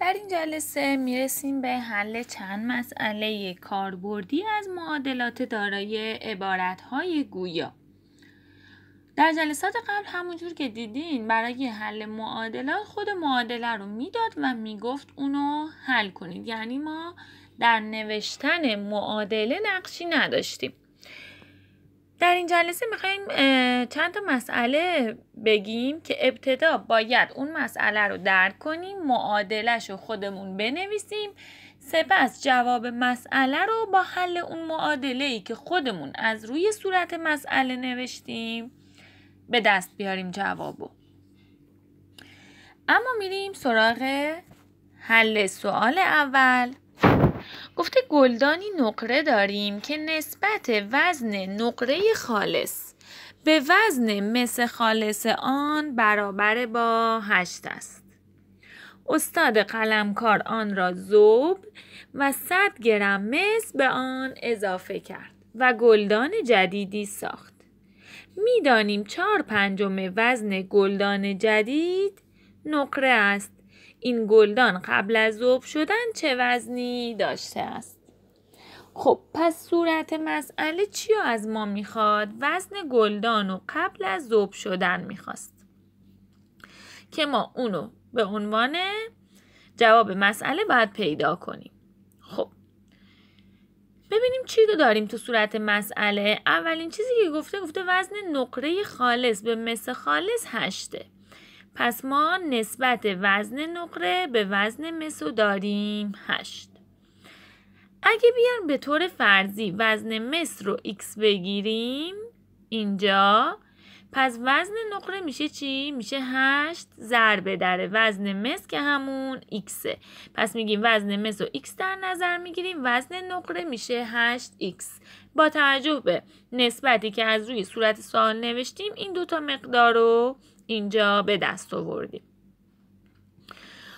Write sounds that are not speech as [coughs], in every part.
در این جلسه میرسیم به حل چند مسئله کاربردی از معادلات دارای عبارتهای گویا در جلسات قبل همونجور که دیدین برای حل معادلات خود معادله رو میداد و میگفت اونو حل کنید یعنی ما در نوشتن معادله نقشی نداشتیم در این جلسه میخوایم چند تا مسئله بگیم که ابتدا باید اون مسئله رو درک کنیم معادلش رو خودمون بنویسیم سپس جواب مسئله رو با حل اون معادله ای که خودمون از روی صورت مسئله نوشتیم به دست بیاریم جوابو اما میریم سراغ حل سوال اول گفته گلدانی نقره داریم که نسبت وزن نقره خالص به وزن مس خالص آن برابر با هشت است استاد قلمکار آن را زوب و 100 گرم مس به آن اضافه کرد و گلدان جدیدی ساخت میدانیم چهار پنجم وزن گلدان جدید نقره است این گلدان قبل از ذوب شدن چه وزنی داشته است خب پس صورت مسئله چی از ما میخواد وزن گلدان رو قبل از ذوب شدن میخواست که ما اونو به عنوان جواب مسئله باید پیدا کنیم خب ببینیم چی رو داریم تو صورت مسئله اولین چیزی که گفته گفته وزن نقره خالص به مثل خالص هشته پس ما نسبت وزن نقره به وزن مسو داریم 8 اگه بیان به طور فرضی وزن مس رو x بگیریم اینجا پس وزن نقره میشه چی؟ میشه 8 ضربه در وزن مس که همون x پس میگیم وزن مس رو x در نظر میگیریم وزن نقره میشه 8x با توجه به نسبتی که از روی صورت سوال نوشتیم این دوتا مقدار رو اینجا به دست آوردیم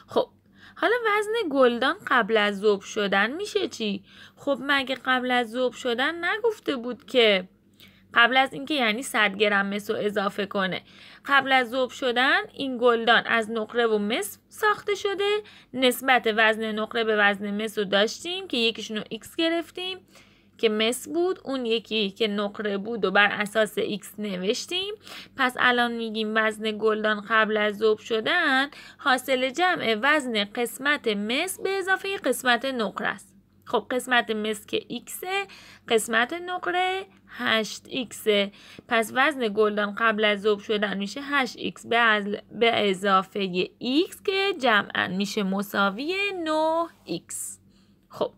خب حالا وزن گلدان قبل از ذوب شدن میشه چی خب مگه قبل از ذوب شدن نگفته بود که قبل از اینکه یعنی 100 گرم مس رو اضافه کنه قبل از ذوب شدن این گلدان از نقره و مس ساخته شده نسبت وزن نقره به وزن مس رو داشتیم که یکیشون رو x گرفتیم که مس بود اون یکی که نقره بود و بر اساس x نوشتیم پس الان میگیم وزن گلدان قبل از ذوب شدن حاصل جمع وزن قسمت مس به اضافه قسمت نقره است خب قسمت مس که x قسمت نقره 8x پس وزن گلدان قبل از ذوب شدن میشه 8x به, به اضافه x که جمعا میشه مساوی 9x خب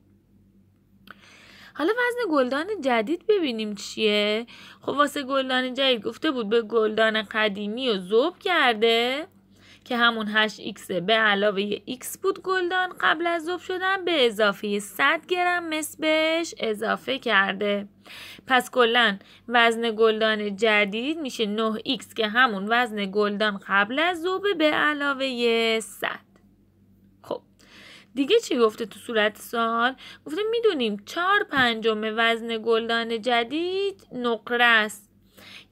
حالا وزن گلدان جدید ببینیم چیه خب واسه گلدان جدید گفته بود به گلدان قدیمی و زوب کرده که همون 8x به علاوه x بود گلدان قبل از زوب شدن به اضافه 100 گرم مثبش اضافه کرده پس کلا وزن گلدان جدید میشه 9x که همون وزن گلدان قبل از زوب به علاوه 100 دیگه چی گفته تو صورت سال گفته میدونیم چهار پنجم وزن گلدان جدید نقره است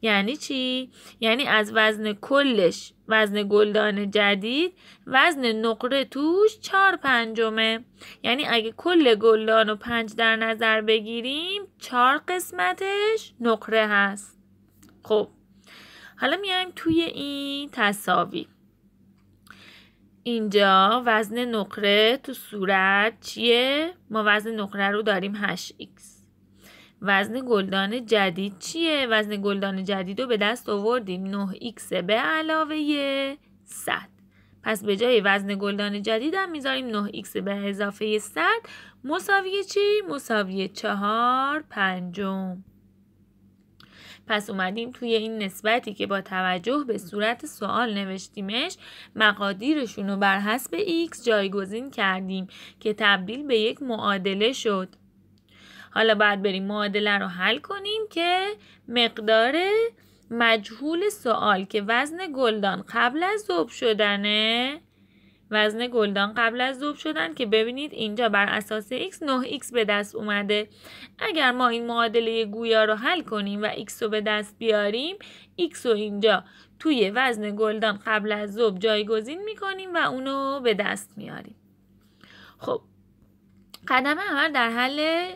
یعنی چی یعنی از وزن کلش وزن گلدان جدید وزن نقره توش چهار پنجمه یعنی اگه کل گلدان و پنج در نظر بگیریم چهار قسمتش نقره هست خب حالا میایم توی این تصاوی اینجا وزن نقره تو صورت چیه؟ ما وزن نقره رو داریم 8x وزن گلدان جدید چیه؟ وزن گلدان جدید رو به دست آوردیم 9x به علاوه 100 پس به جای وزن گلدان جدیدم هم میذاریم 9x به اضافه 100 مساوی چی؟ مساوی 4 پنجم پس اومدیم توی این نسبتی که با توجه به صورت سوال نوشتیمش مقادیرشون رو بر حسب x جایگزین کردیم که تبدیل به یک معادله شد حالا باید بریم معادله رو حل کنیم که مقدار مجهول سوال که وزن گلدان قبل از ذوب شدنه وزن گلدان قبل از ذوب شدن که ببینید اینجا بر اساس x 9x به دست اومده اگر ما این معادله گویا رو حل کنیم و x رو به دست بیاریم x رو اینجا توی وزن گلدان قبل از ذوب جایگزین میکنیم و اونو به دست میاریم خب قدم اول در حل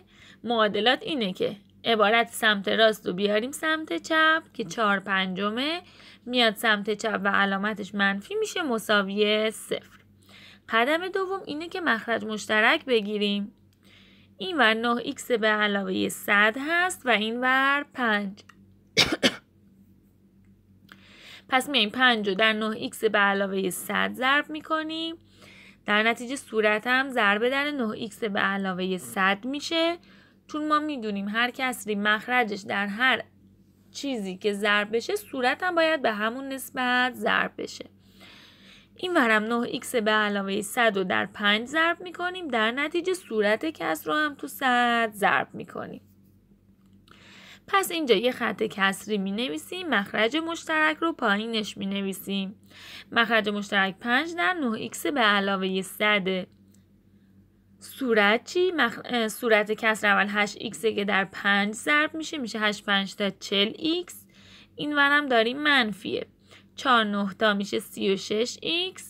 معادلات اینه که عبارت سمت راست رو بیاریم سمت چپ که چهار پنجمه میاد سمت چپ و علامتش منفی میشه مساوی صفر قدم دوم اینه که مخرج مشترک بگیریم این ور 9 x به علاوه 100 هست و این ور 5 [coughs] پس میایم 5 رو در 9 x به علاوه 100 ضرب میکنیم در نتیجه صورت هم ضربه در 9 x به علاوه 100 میشه چون ما میدونیم هر کسری مخرجش در هر چیزی که ضرب بشه صورت هم باید به همون نسبت ضرب بشه این ورم 9x به علاوه 100 رو در 5 ضرب میکنیم در نتیجه صورت کسر رو هم تو 100 ضرب میکنیم پس اینجا یه خط کسری می نویسیم مخرج مشترک رو پایینش می نویسیم مخرج مشترک 5 در 9x به علاوه 100 صورت چی؟ مخ... صورت کسر اول 8x که در 5 ضرب میشه میشه 8 5 تا 40x این ورم داریم منفیه 4 تا میشه 36 x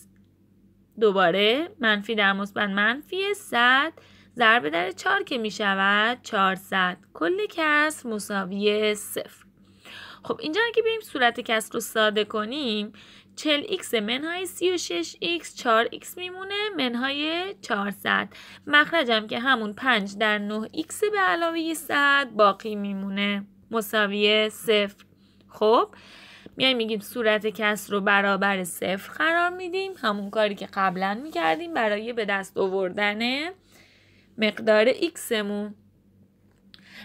دوباره منفی در مثبت منفی 100 ضرب در 4 که میشود شود 400 کل کسر مساوی 0 خب اینجا اگه بریم صورت کسر رو ساده کنیم 40x منهای 36x 4x میمونه منهای 400 مخرجم که همون 5 در 9x به علاوه 100 باقی میمونه مساوی صفر خب میایم میگیم صورت کس رو برابر صفر قرار میدیم همون کاری که قبلا میکردیم برای به دست آوردن مقدار x مون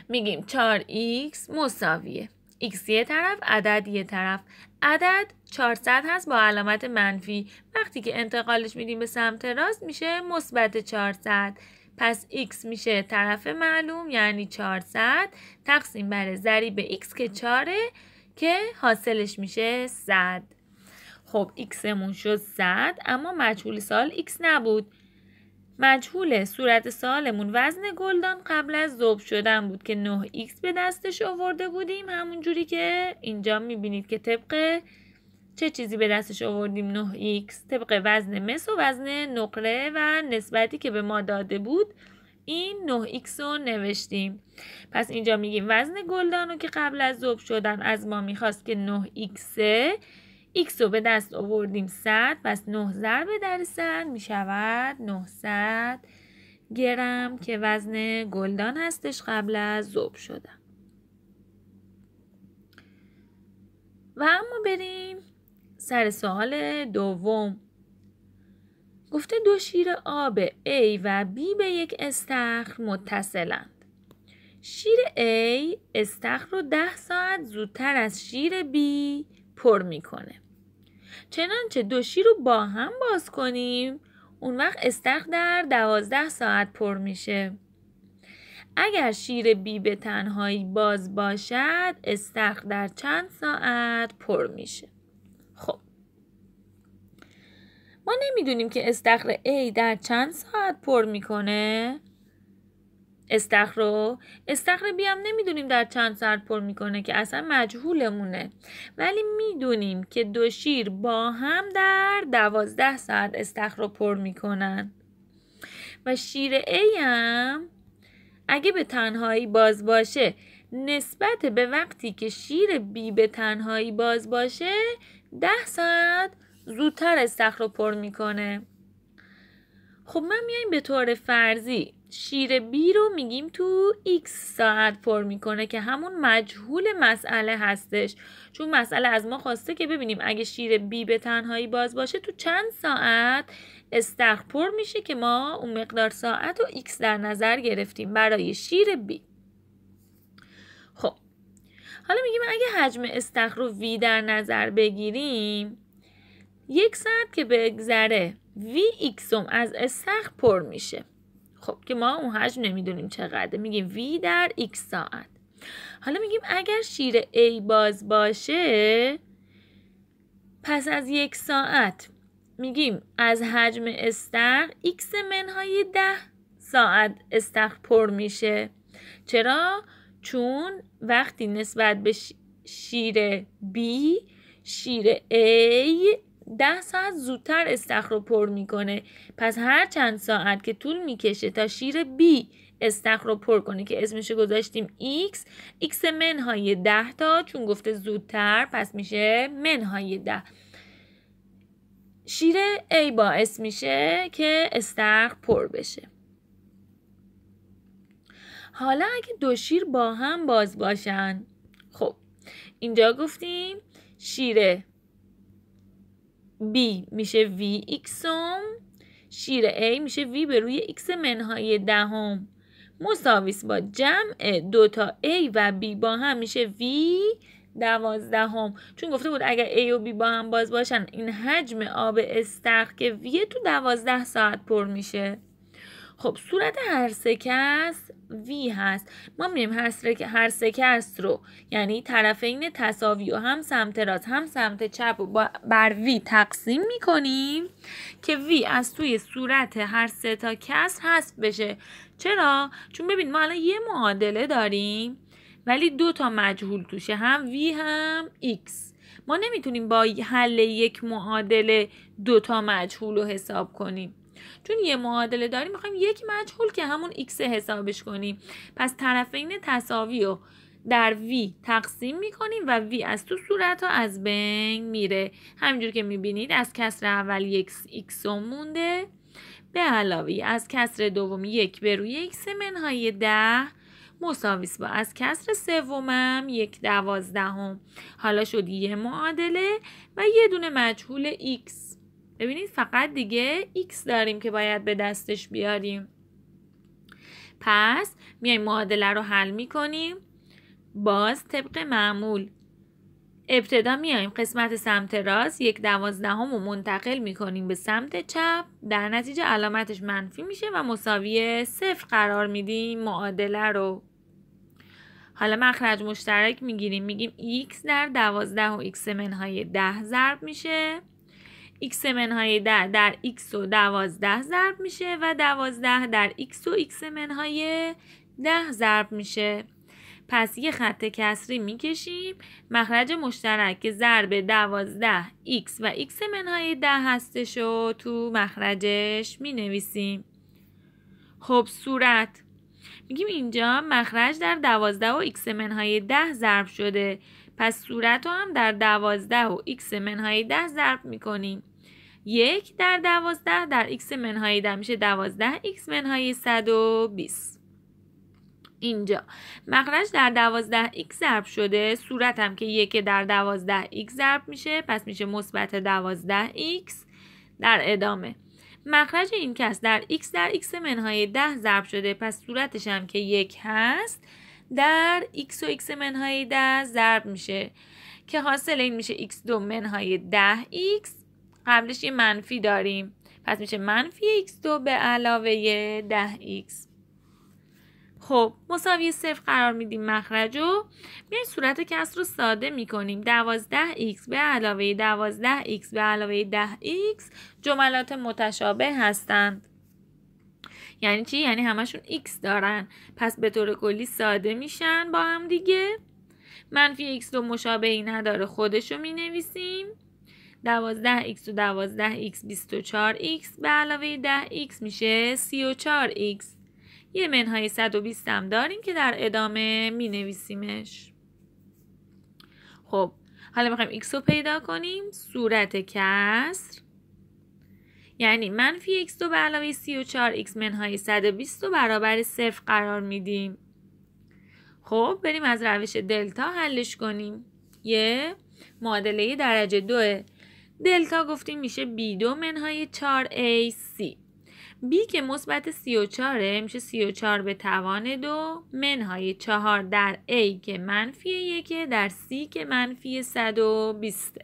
میگیم 4x مساویه x یه طرف عدد یه طرف عدد 400 هست با علامت منفی وقتی که انتقالش میدیم به سمت راست میشه مثبت 400 پس x میشه طرف معلوم یعنی 400 تقسیم بر ضریب x که 4 که حاصلش میشه 100 خب x مون شد 100 اما مجهول سال x نبود مجهول صورت سالمون وزن گلدان قبل از ذوب شدن بود که 9x به دستش آورده بودیم همون جوری که اینجا میبینید که طبق چه چیزی به دستش آوردیم 9x طبق وزن مس و وزن نقره و نسبتی که به ما داده بود این 9x رو نوشتیم پس اینجا میگیم وزن گلدانو که قبل از ذوب شدن از ما میخواست که 9x x رو به دست آوردیم 100 پس 9 ضرب در 100 میشود 900 گرم که وزن گلدان هستش قبل از ذوب شدن و اما بریم سر سوال دوم گفته دو شیر آب A و B به یک استخر متصلند. شیر A استخر رو ده ساعت زودتر از شیر B پر میکنه. چنانچه دو شیر رو با هم باز کنیم اون وقت استخر در دوازده ساعت پر میشه. اگر شیر بی به تنهایی باز باشد استخر در چند ساعت پر میشه. ما نمیدونیم که استخر A در چند ساعت پر میکنه استخر رو استخر B هم نمیدونیم در چند ساعت پر میکنه که اصلا مجهولمونه ولی میدونیم که دو شیر با هم در دوازده ساعت استخر رو پر میکنن و شیر A هم اگه به تنهایی باز باشه نسبت به وقتی که شیر B به تنهایی باز باشه ده ساعت زودتر استخر رو پر میکنه خب من میایم به طور فرضی شیر بی رو میگیم تو x ساعت پر میکنه که همون مجهول مسئله هستش چون مسئله از ما خواسته که ببینیم اگه شیر بی به تنهایی باز باشه تو چند ساعت استخر پر میشه که ما اون مقدار ساعت و x در نظر گرفتیم برای شیر بی خب حالا میگیم اگه حجم استخر رو وی در نظر بگیریم یک ساعت که بگذره وی هم از استخر پر میشه خب که ما اون حجم نمیدونیم چقدره میگیم وی در ایکس ساعت حالا میگیم اگر شیر A باز باشه پس از یک ساعت میگیم از حجم استخر ایکس منهای ده ساعت استخر پر میشه چرا؟ چون وقتی نسبت به شیر B شیر A ده ساعت زودتر استخر رو پر میکنه پس هر چند ساعت که طول میکشه تا شیر بی استخر رو پر کنه که اسمش گذاشتیم x x منهای ده تا چون گفته زودتر پس میشه منهای ده شیر A باعث میشه که استخر پر بشه حالا اگه دو شیر با هم باز باشن خب اینجا گفتیم شیر B میشه V شیر A میشه V به روی X منهای دهم مساویس با جمع دو تا A و B با هم میشه V دوازدهم چون گفته بود اگر A و B با هم باز باشن این حجم آب استخر که V تو دوازده ساعت پر میشه خب صورت هر سکه وی هست ما میریم هر, هر سکست رو یعنی طرفین تصاوی و هم سمت راست هم سمت چپ رو بر وی تقسیم میکنیم که وی از توی صورت هر سه تا کسر هست بشه چرا چون ببین ما الان یه معادله داریم ولی دو تا مجهول توشه هم وی هم X. ما نمیتونیم با حل یک معادله دو تا مجهول رو حساب کنیم چون یه معادله داریم میخوایم یک مجهول که همون x حسابش کنیم پس طرفین تساوی رو در V تقسیم میکنیم و V از تو صورت ها از بین میره همینجور که میبینید از کسر اول یک x مونده به علاوه از کسر دوم یک به روی x منهای ده مساویس با از کسر سومم یک دوازدهم حالا شد یه معادله و یه دونه مجهول x ببینید فقط دیگه x داریم که باید به دستش بیاریم پس میایم معادله رو حل میکنیم باز طبق معمول ابتدا میایم قسمت سمت راست یک دوازدهم رو منتقل میکنیم به سمت چپ در نتیجه علامتش منفی میشه و مساوی صفر قرار میدیم معادله رو حالا مخرج مشترک میگیریم میگیم x در دوازده و x منهای ده ضرب میشه x منهای 10 در x و 12 ضرب میشه و 12 در x و x منهای 10 ضرب میشه پس یه خط کسری میکشیم مخرج مشترک که ضرب 12 x و x منهای 10 هستش و تو مخرجش مینویسیم خب صورت میگیم اینجا مخرج در 12 و x منهای 10 ضرب شده پس صورت رو هم در دوازده و x منهای ده ضرب میکنیم یک در دوازده در x منهای ده میشه دوازده x منهای صد اینجا مخرج در دوازده x ضرب شده صورت هم که یک در دوازده x ضرب میشه پس میشه مثبت دوازده x در ادامه مخرج این کس در x در x منهای ده ضرب شده پس صورتش هم که یک هست در x و x منهای 10 ضرب میشه که حاصل این میشه x دو منهای 10x قبلش یه منفی داریم پس میشه منفی x2 به علاوه 10x خب مساوی صفر قرار میدیم مخرج رو میایم صورت کسر رو ساده میکنیم 12x به علاوه 12x به علاوه 10x جملات متشابه هستند یعنی چی یعنی همشون x دارن پس به طور کلی ساده میشن با هم دیگه منفی x رو مشابهی نداره خودش رو مینویسیم 12x و 12x 24x به علاوه 10x میشه 34x یه منهای 120 هم داریم که در ادامه می نویسیمش خب حالا میخوایم x رو پیدا کنیم صورت کسر یعنی منفی x2 به علاوه 34 x منهای 120 رو برابر صفر قرار میدیم خب بریم از روش دلتا حلش کنیم یه معادله درجه دوه دلتا گفتیم میشه b2 منهای 4ac b که مثبت 34 میشه 34 به توان دو منهای 4 در a که منفی 1 در c که منفی 120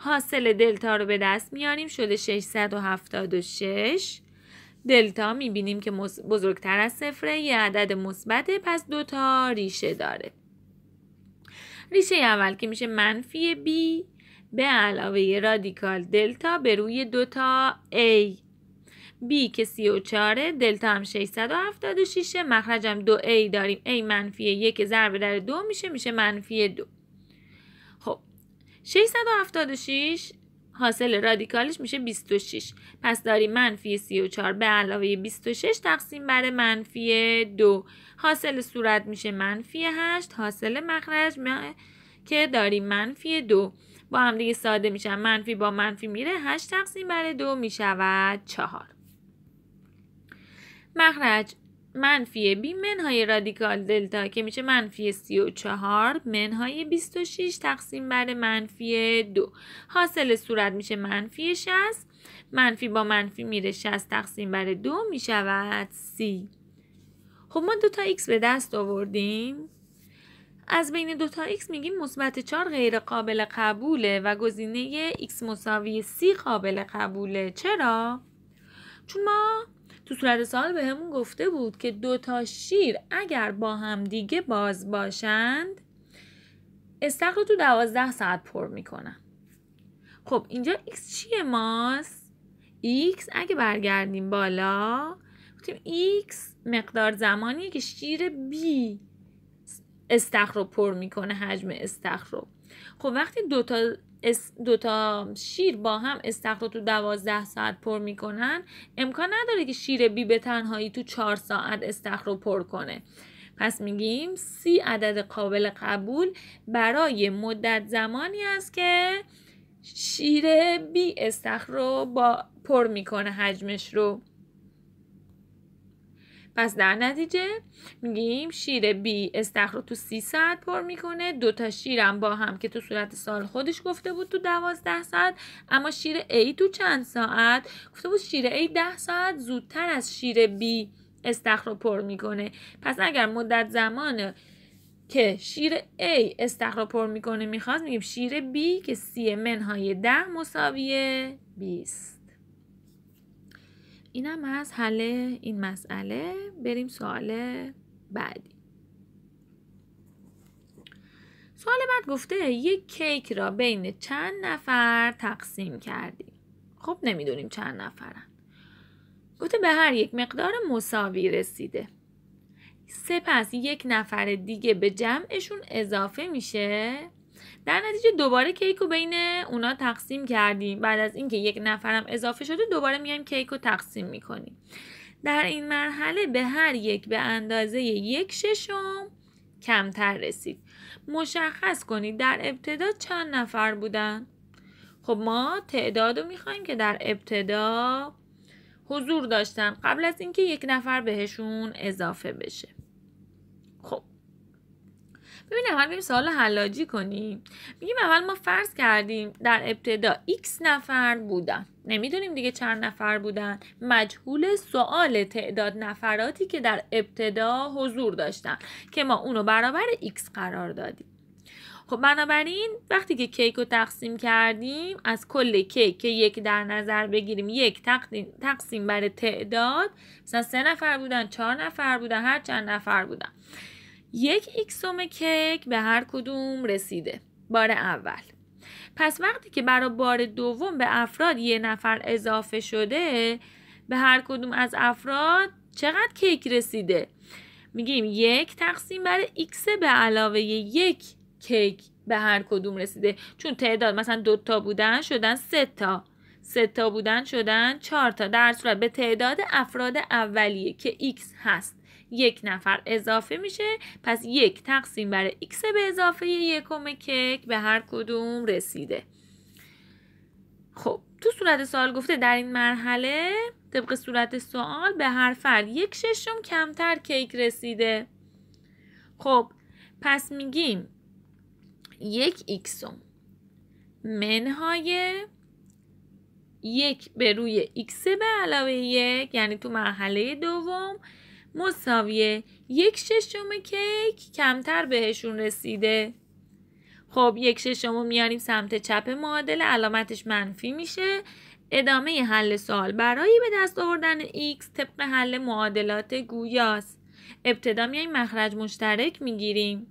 حاصل دلتا رو به دست میاریم شده 676 دلتا میبینیم که بزرگتر از صفره یه عدد مثبته پس دوتا ریشه داره ریشه اول که میشه منفی b به علاوه رادیکال دلتا به روی دوتا a b که 34 دلتا هم 676 مخرجم دو a داریم a منفی 1 ضرب در دو میشه میشه منفی دو. 676 حاصل رادیکالش میشه 26 پس داریم منفی 34 به علاوه 26 تقسیم بر منفی 2 حاصل صورت میشه منفی 8 حاصل مخرج م... که داریم منفی 2 با هم دیگه ساده میشن منفی با منفی میره 8 تقسیم بر 2 میشود 4 مخرج منفی بی منهای رادیکال دلتا که میشه منفی 34 منهای 26 تقسیم بر منفی 2 حاصل صورت میشه منفی 60 منفی با منفی میره 60 تقسیم بر 2 میشود 30 خب ما دوتا x به دست آوردیم از بین دوتا x میگیم مثبت 4 غیر قابل قبوله و گزینه x مساوی 30 قابل قبوله چرا؟ چون ما تو صورت سال به همون گفته بود که دو تا شیر اگر با هم دیگه باز باشند استخر رو تو دوازده ساعت پر میکنن خب اینجا x چیه ماست؟ x اگه برگردیم بالا گفتیم x مقدار زمانیه که شیر b استخر رو پر میکنه حجم استخر رو خب وقتی دو تا دوتا شیر با هم استخر رو تو دوازده ساعت پر میکنن امکان نداره که شیر بی به تنهایی تو چهار ساعت استخر رو پر کنه پس میگیم سی عدد قابل قبول برای مدت زمانی است که شیر بی استخر رو با پر میکنه حجمش رو پس در نتیجه میگیم شیر بی استخر رو تو سی ساعت پر میکنه دو تا شیرم با هم که تو صورت سال خودش گفته بود تو دوازده ساعت اما شیر A تو چند ساعت گفته بود شیر A ده ساعت زودتر از شیر B استخر رو پر میکنه پس اگر مدت زمان که شیر A استخر رو پر میکنه میخواست میگیم شیر B که سی منهای ده مساویه 20 اینم از حل این مسئله بریم سوال بعدی سوال بعد گفته یک کیک را بین چند نفر تقسیم کردیم خب نمیدونیم چند نفرن گفته به هر یک مقدار مساوی رسیده سپس یک نفر دیگه به جمعشون اضافه میشه در نتیجه دوباره کیک رو بین اونا تقسیم کردیم بعد از اینکه یک نفرم اضافه شده دوباره میایم کیک رو تقسیم میکنیم در این مرحله به هر یک به اندازه یک ششم کمتر رسید مشخص کنید در ابتدا چند نفر بودن خب ما تعداد رو میخوایم که در ابتدا حضور داشتن قبل از اینکه یک نفر بهشون اضافه بشه ببین اول بریم سوال حلاجی کنیم میگیم اول ما فرض کردیم در ابتدا x نفر بودن نمیدونیم دیگه چند نفر بودن مجهول سوال تعداد نفراتی که در ابتدا حضور داشتن که ما اونو برابر x قرار دادیم خب بنابراین وقتی که کیک رو تقسیم کردیم از کل کیک که یک در نظر بگیریم یک تقسیم بر تعداد مثلا سه نفر بودن چهار نفر بودن هر چند نفر بودن یک ایکسوم کیک به هر کدوم رسیده بار اول پس وقتی که برای بار دوم به افراد یه نفر اضافه شده به هر کدوم از افراد چقدر کیک رسیده میگیم یک تقسیم بر x به علاوه یک کیک به هر کدوم رسیده چون تعداد مثلا دوتا بودن شدن سه تا سه تا بودن شدن چهار تا در صورت به تعداد افراد اولیه که x هست یک نفر اضافه میشه پس یک تقسیم بر x به اضافه یکم کیک به هر کدوم رسیده خب تو صورت سوال گفته در این مرحله طبق صورت سوال به هر فرد یک ششم کمتر کیک رسیده خب پس میگیم یک ایکسم منهای یک به روی ایکس به علاوه یک یعنی تو مرحله دوم مساویه یک ششم کیک کمتر بهشون رسیده خب یک ششم رو میاریم سمت چپ معادله علامتش منفی میشه ادامه حل سال برای به دست آوردن x طبق حل معادلات گویاست ابتدا میایم مخرج مشترک میگیریم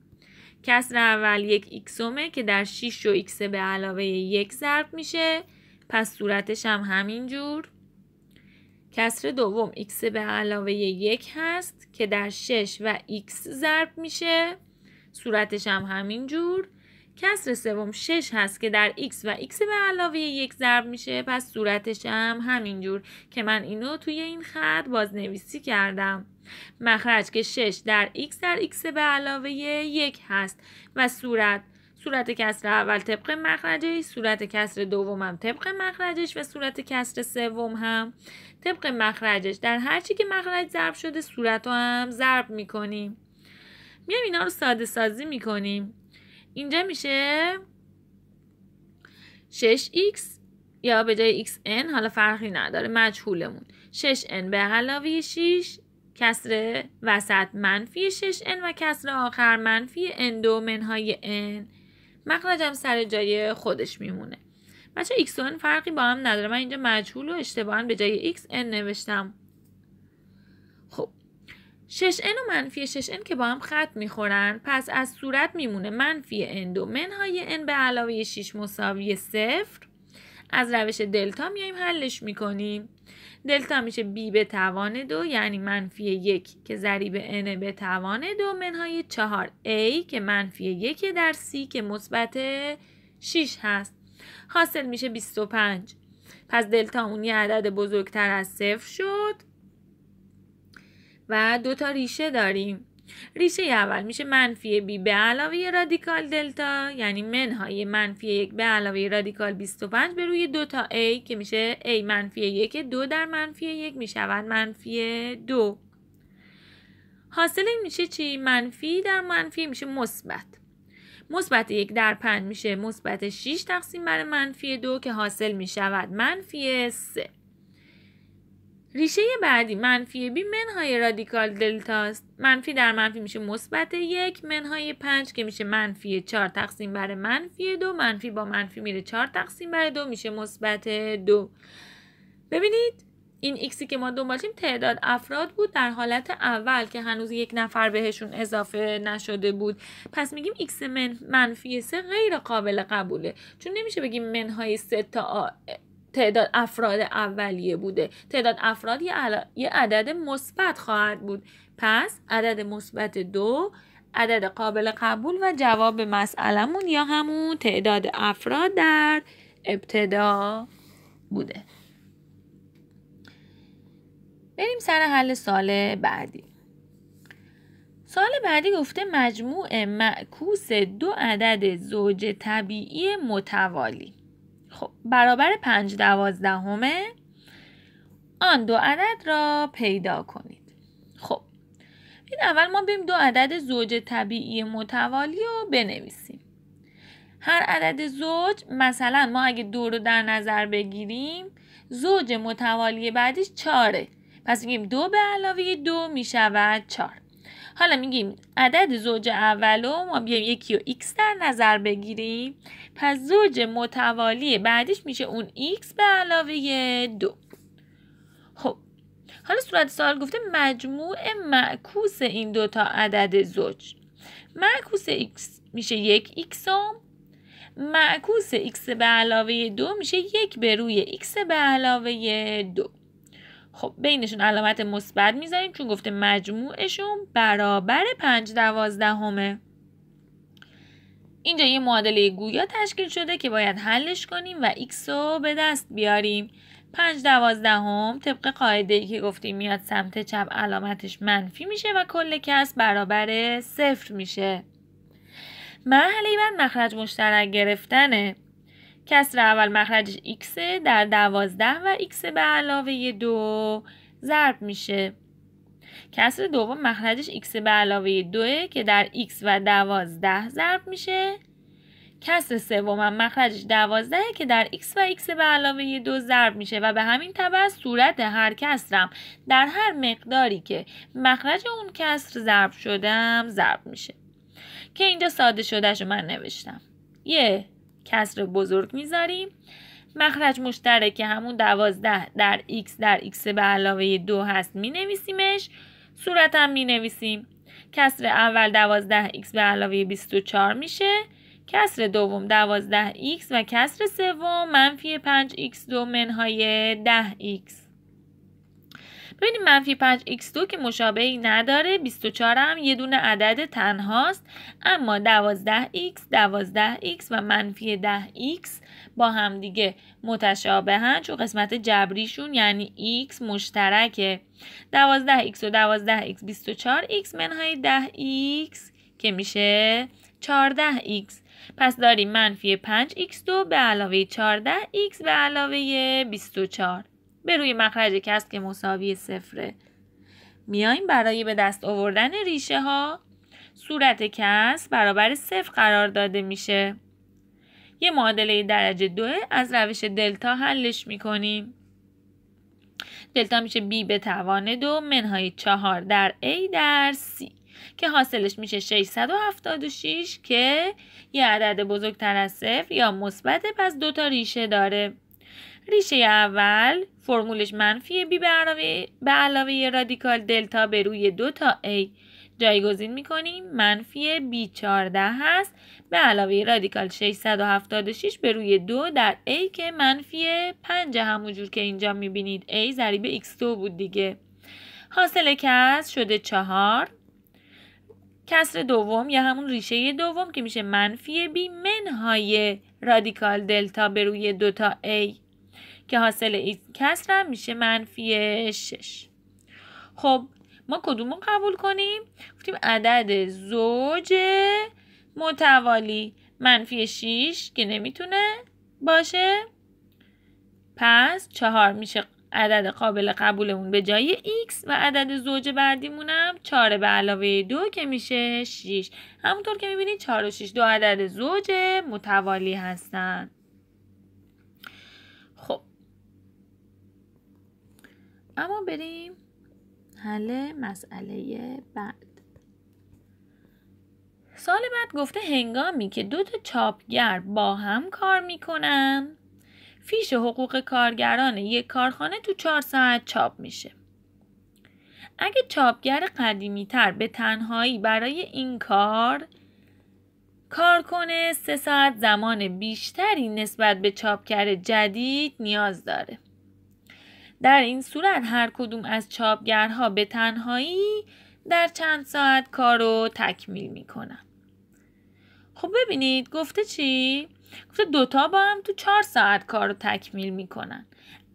کسر اول یک ایکسومه که در 6 و ایکس به علاوه یک ضرب میشه پس صورتش هم همینجور کسر دوم x به علاوه یک هست که در 6 و x ضرب میشه صورتش هم همینجور کسر سوم 6 هست که در x و x به علاوه یک ضرب میشه پس صورتش هم همینجور که من اینو توی این خط بازنویسی کردم مخرج که 6 در x در x به علاوه یک هست و صورت صورت کسر اول طبق مخرجش صورت کسر دومم طبق مخرجش و صورت کسر سوم هم طبق مخرجش در هر چی که مخرج ضرب شده صورت رو هم ضرب میکنیم میایم اینا رو ساده سازی میکنیم اینجا میشه 6x یا به جای xn حالا فرقی نداره مجهولمون 6n به علاوه 6 کسر وسط منفی 6n و کسر آخر منفی n دو منهای n مخرجم سر جای خودش میمونه بچه x و n فرقی با هم نداره من اینجا مجهول و اشتباها به جای x n نوشتم خب 6n و منفی 6n که با هم خط میخورن پس از صورت میمونه منفی n دو منهای ان به علاوه 6 مساوی صفر از روش دلتا میایم حلش میکنیم دلتا میشه بی به توان دو یعنی منفی یک که ضریب n به توان دو منهای چهار a که منفی یک در c که مثبت 6 هست حاصل میشه 25 پس دلتا اون عدد بزرگتر از صفر شد و دو تا ریشه داریم ریشه اول میشه منفی بی به علاوه رادیکال دلتا یعنی منهای منفی یک به علاوه رادیکال 25 به روی دو تا A که میشه A منفی یک دو در منفی یک میشود منفی دو حاصل این میشه چی؟ منفی در منفی میشه مثبت. مثبت یک در پنج میشه مثبت 6 تقسیم بر منفی دو که حاصل میشود منفی سه. ریشه بعدی منفی بی منهای رادیکال دلتا است. منفی در منفی میشه مثبت یک منهای پنج که میشه منفی چهار تقسیم بر منفی دو منفی با منفی میره چهار تقسیم بر دو میشه مثبت دو ببینید این ایکسی که ما دنبالشیم تعداد افراد بود در حالت اول که هنوز یک نفر بهشون اضافه نشده بود پس میگیم ایکس منفی سه غیر قابل قبوله چون نمیشه بگیم منهای سه تا تعداد افراد اولیه بوده تعداد افراد یه عدد مثبت خواهد بود پس عدد مثبت دو عدد قابل قبول و جواب مسئلهمون یا همون تعداد افراد در ابتدا بوده بریم سر حل سال بعدی سال بعدی گفته مجموع معکوس دو عدد زوج طبیعی متوالی خب برابر پنج دوازدهمه آن دو عدد را پیدا کنید خب این اول ما بیم دو عدد زوج طبیعی متوالی رو بنویسیم هر عدد زوج مثلا ما اگه دو رو در نظر بگیریم زوج متوالی بعدیش چاره پس میگیم دو به علاوه دو میشود چار حالا میگیم عدد زوج اولو ما بیایم یکی و x در نظر بگیریم پس زوج متوالی بعدیش میشه اون x به علاوه دو خب حالا صورت سال گفته مجموع معکوس این دوتا عدد زوج معکوس x میشه یک هم. معکوس x به علاوه دو میشه یک به روی x به علاوه دو خب بینشون علامت مثبت میذاریم چون گفته مجموعشون برابر پنج همه. اینجا یه معادله گویا تشکیل شده که باید حلش کنیم و x رو به دست بیاریم پنج دوازدهم طبق قاعده ای که گفتیم میاد سمت چپ علامتش منفی میشه و کل کس برابر صفر میشه مرحله بعد مخرج مشترک گرفتنه کسر اول مخرجش x در دوازده و x به علاوه دو ضرب میشه کسر دوم مخرجش x به علاوه دوه که در x و دوازده ضرب میشه کسر سوم هم مخرجش دوازده که در x و x به علاوه دو ضرب میشه و به همین طبع صورت هر کسرم در هر مقداری که مخرج اون کسر ضرب شدم ضرب میشه که اینجا ساده شدهش رو من نوشتم یه کسر بزرگ میذاریم مخرج مشترک همون دوازده در x در x به علاوه دو هست می نویسیمش صورت هم می نویسیم کسر اول دوازده x به علاوه 24 میشه کسر دوم دوازده x و کسر سوم منفی 5 x دو منهای 10 x ببینید منفی 5 x2 که مشابهی نداره 24 هم یه دونه عدد تنهاست اما 12 x 12 x و منفی 10 x با هم دیگه متشابهن چون قسمت جبریشون یعنی x مشترکه 12 x و 12 x 24 x منهای 10 x که میشه 14 x پس داریم منفی 5 x2 به علاوه 14 x به علاوه 24 به روی مخرج کسب که مساوی صفره میایم برای به دست آوردن ریشه ها صورت کسب برابر صفر قرار داده میشه یه معادله درجه دو از روش دلتا حلش میکنیم دلتا میشه b به توان دو منهای چهار در a در c که حاصلش میشه 676 که یه عدد بزرگتر از صفر یا مثبت پس دوتا ریشه داره ریشه اول فرمولش منفی بی به علاوه, به علاوه رادیکال دلتا به روی دو تا A جایگزین میکنیم منفی بی 14 هست به علاوه رادیکال 676 به روی دو در ای که منفی 5 همونجور که اینجا میبینید ای. ضریب x2 بود دیگه حاصل کس شده چهار کسر دوم یا همون ریشه دوم که میشه منفی بی منهای رادیکال دلتا به روی تا ای. که حاصل x کسرم میشه منفی 6 خب ما کدومو قبول کنیم؟ گفتیم عدد زوج متوالی منفی 6 که نمیتونه باشه پس 4 میشه عدد قابل قبولمون به جای x و عدد زوج بعدیمونم 4 به علاوه 2 که میشه 6 همونطور که میبینید 4 و 6 دو عدد زوج متوالی هستند اما بریم حل مسئله بعد سال بعد گفته هنگامی که دو تا چاپگر با هم کار میکنن فیش حقوق کارگران یک کارخانه تو چهار ساعت چاپ میشه اگه چاپگر قدیمی تر به تنهایی برای این کار کار کنه سه ساعت زمان بیشتری نسبت به چاپگر جدید نیاز داره در این صورت هر کدوم از چاپگرها به تنهایی در چند ساعت کار رو تکمیل میکنن خب ببینید گفته چی؟ گفته دوتا با هم تو چهار ساعت کار رو تکمیل میکنن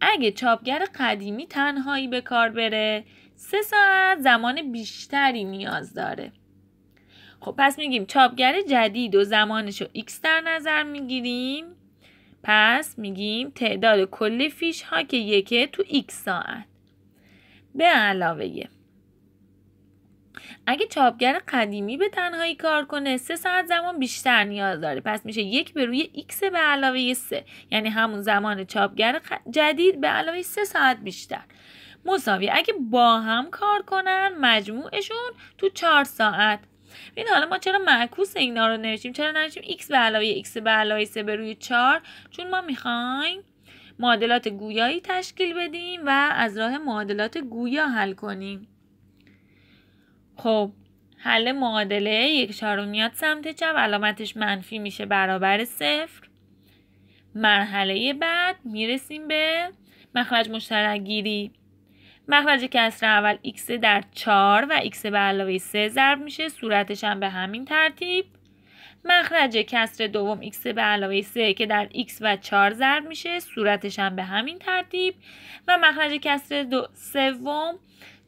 اگه چاپگر قدیمی تنهایی به کار بره سه ساعت زمان بیشتری نیاز داره خب پس میگیم چاپگر جدید و زمانش رو ایکس در نظر میگیریم پس میگیم تعداد کل فیش ها که یکه تو x ساعت به علاوه اگه چاپگر قدیمی به تنهایی کار کنه سه ساعت زمان بیشتر نیاز داره پس میشه یک به روی x به علاوه سه یعنی همون زمان چاپگر جدید به علاوه سه ساعت بیشتر مساوی اگه با هم کار کنن مجموعشون تو چهار ساعت ببین حالا ما چرا معکوس اینا رو نوشیم؟ چرا نوشیم x به علاوه x به علاوه 3 به روی 4 چون ما میخوایم معادلات گویایی تشکیل بدیم و از راه معادلات گویا حل کنیم خب حل معادله یک چهارم میاد سمت چپ علامتش منفی میشه برابر صفر مرحله بعد میرسیم به مخرج مشترک گیری مخرج کسر اول x در 4 و x به علاوه 3 ضرب میشه صورتش هم به همین ترتیب مخرج کسر دوم x به علاوه 3 که در x و 4 ضرب میشه صورتش هم به همین ترتیب و مخرج کسر دو سوم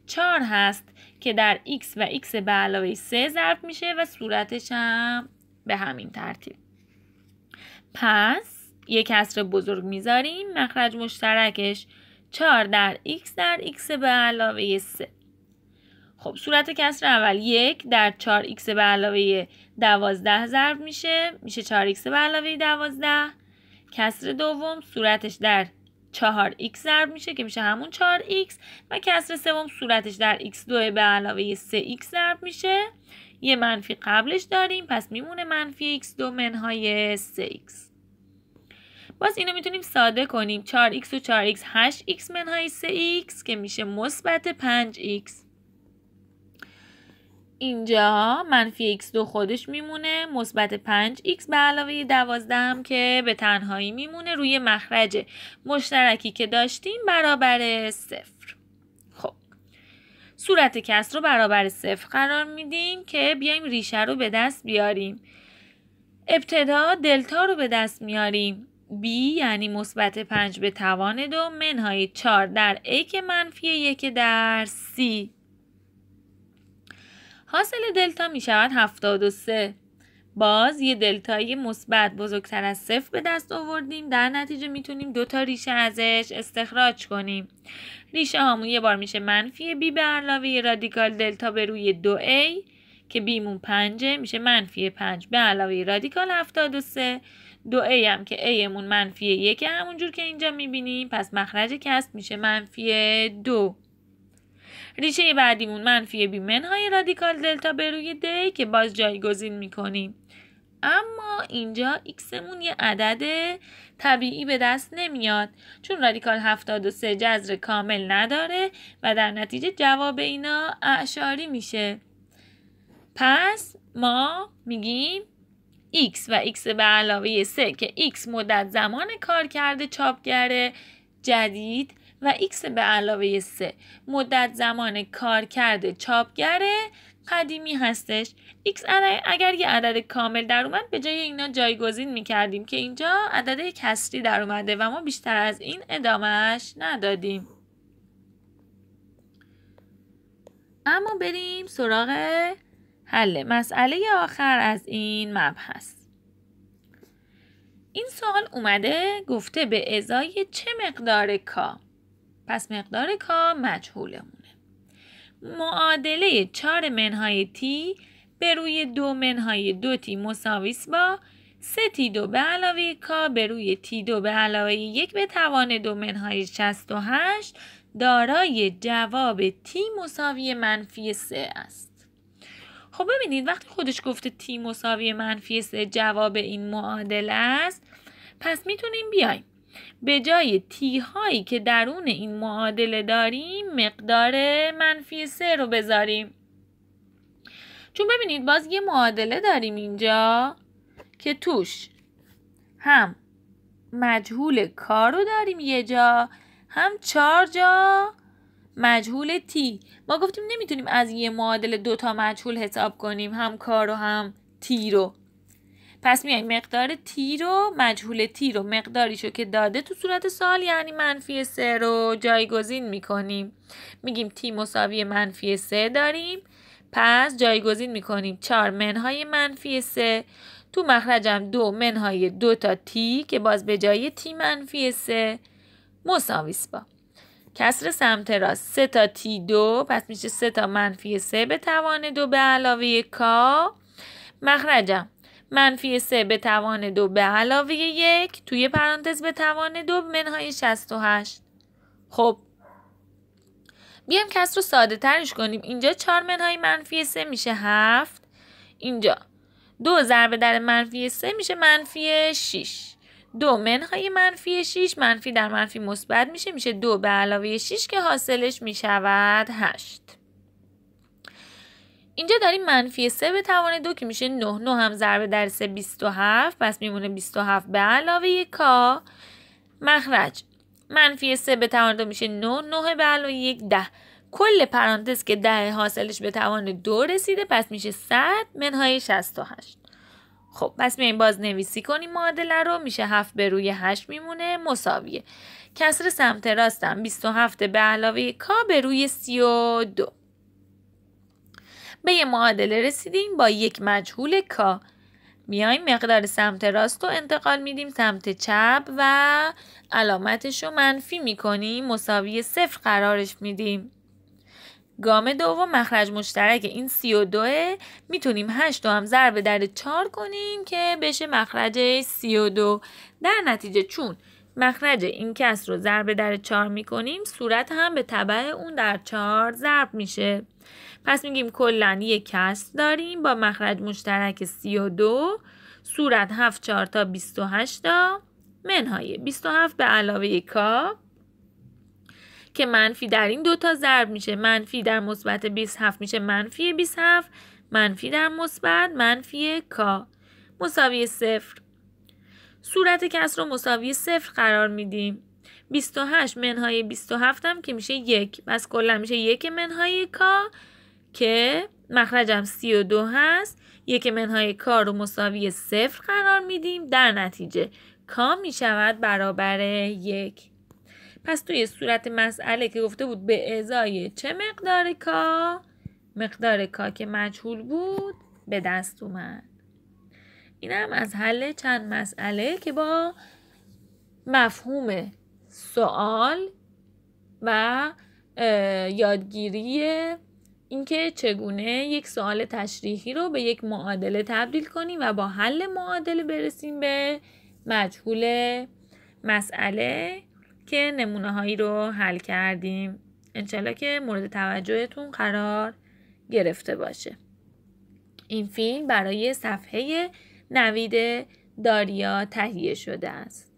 4 هست که در x و x به علاوه 3 ضرب میشه و صورتش هم به همین ترتیب پس یک کسر بزرگ میذاریم مخرج مشترکش 4 در x در x به علاوه 3 خب صورت کسر اول 1 در 4x به علاوه 12 ضرب میشه میشه 4x به علاوه 12 کسر دوم صورتش در 4x ضرب میشه که میشه همون 4x و کسر سوم صورتش در x2 به علاوه 3x ضرب میشه یه منفی قبلش داریم پس میمونه منفی x2 منهای 3x باز اینو میتونیم ساده کنیم 4x و 4x 8x منهای 3x که میشه مثبت 5x اینجا منفی x دو خودش میمونه مثبت 5x به علاوه 12 هم که به تنهایی میمونه روی مخرج مشترکی که داشتیم برابر صفر خب صورت کس رو برابر صفر قرار میدیم که بیایم ریشه رو به دست بیاریم ابتدا دلتا رو به دست میاریم b یعنی مثبت 5 به توان دو منهای 4 در a که منفی 1 در c حاصل دلتا می شود 73 باز یه دلتای مثبت بزرگتر از صفر به دست آوردیم در نتیجه میتونیم دو تا ریشه ازش استخراج کنیم ریشه هامون یه بار میشه منفی b به علاوه رادیکال دلتا به روی دو a که بیمون پنجه میشه منفی پنج به علاوه رادیکال 73 دو ای هم که ایمون منفی یک همونجور که اینجا میبینیم پس مخرج کسب میشه منفی دو ریشه بعدیمون منفی های رادیکال دلتا به روی دی که باز جایگزین میکنیم اما اینجا ایکسمون یه عدد طبیعی به دست نمیاد چون رادیکال 73 جذر کامل نداره و در نتیجه جواب اینا اعشاری میشه پس ما میگیم x و x به علاوه 3 که x مدت زمان کار کرده چاپگر جدید و x به علاوه 3 مدت زمان کار کرده چاپگر قدیمی هستش x اگر یه عدد کامل در اومد به جای اینا جایگزین کردیم که اینجا عدد کسری در اومده و ما بیشتر از این ادامهش ندادیم اما بریم سراغ حل مسئله آخر از این مبحث این سوال اومده گفته به ازای چه مقدار کا پس مقدار کا مجهولمونه معادله چهار منهای تی به روی دو منهای دو تی مساویس با سه تی دو به علاوه کا به روی تی دو به علاوه یک به توان دو منهای شست و هشت دارای جواب تی مساوی منفی سه است خب ببینید وقتی خودش گفته تی مساوی منفی سه جواب این معادله است پس میتونیم بیایم به جای تی هایی که درون این معادله داریم مقدار منفی سه رو بذاریم چون ببینید باز یه معادله داریم اینجا که توش هم مجهول کار رو داریم یه جا هم چار جا مجهول تی ما گفتیم نمیتونیم از یه معادل دوتا مجهول حساب کنیم هم کار و هم تی رو پس میایم مقدار تی رو مجهول تی رو مقداریشو که داده تو صورت سال یعنی منفی سه رو جایگزین میکنیم میگیم تی مساوی منفی سه داریم پس جایگزین میکنیم چهار منهای منفی سه تو مخرجم دو منهای دو تا تی که باز به جای تی منفی سه مساویس با کسر سمت راست سه تا تی دو پس میشه سه تا منفی سه به توان دو به علاوه کا مخرجم منفی سه به توان دو به علاوه یک توی پرانتز به توان دو منهای شست و هشت خب بیام کس رو ساده ترش کنیم اینجا چار منهای منفی سه میشه هفت اینجا دو ضربه در منفی سه میشه منفی شیش دو منهای منفی 6 منفی در منفی مثبت میشه میشه دو به علاوه 6 که حاصلش میشود 8 اینجا داریم منفی 3 به توان 2 که میشه 9 9 هم ضربه در 3 27 پس میمونه 27 به علاوه کا مخرج منفی 3 به توان 2 میشه 9 9 به علاوه 1 10 کل پرانتز که ده حاصلش به توان دو رسیده پس میشه 100 منهای 68 خب پس میایم باز نویسی کنیم معادله رو میشه 7 به روی 8 میمونه مساویه کسر سمت راستم 27 به علاوه کا به روی 32 به یه معادله رسیدیم با یک مجهول کا میایم مقدار سمت راست رو انتقال میدیم سمت چپ و علامتش رو منفی میکنیم مساوی صفر قرارش میدیم گام دوم مخرج مشترک این 32 میتونیم 8 رو هم ضرب در 4 کنیم که بشه مخرج 32 در نتیجه چون مخرج این کس رو ضرب در 4 میکنیم صورت هم به تبع اون در 4 ضرب میشه پس میگیم کلا یک کس داریم با مخرج مشترک 32 صورت 7 4 تا 28 تا منهای 27 به علاوه کا که منفی در این دوتا ضرب میشه منفی در مثبت 27 میشه منفی 27 منفی در مثبت منفی کا مساوی صفر صورت کس رو مساوی صفر قرار میدیم 28 منهای 27 هم که میشه یک پس کلا میشه یک منهای کا که مخرجم 32 هست یک منهای کا رو مساوی صفر قرار میدیم در نتیجه کا میشود برابر یک پس توی صورت مسئله که گفته بود به ازای چه مقدار کا مقدار کا که مجهول بود به دست اومد این هم از حل چند مسئله که با مفهوم سوال و یادگیری اینکه چگونه یک سوال تشریحی رو به یک معادله تبدیل کنیم و با حل معادله برسیم به مجهول مسئله که نمونه هایی رو حل کردیم انشالله که مورد توجهتون قرار گرفته باشه این فیلم برای صفحه نوید داریا تهیه شده است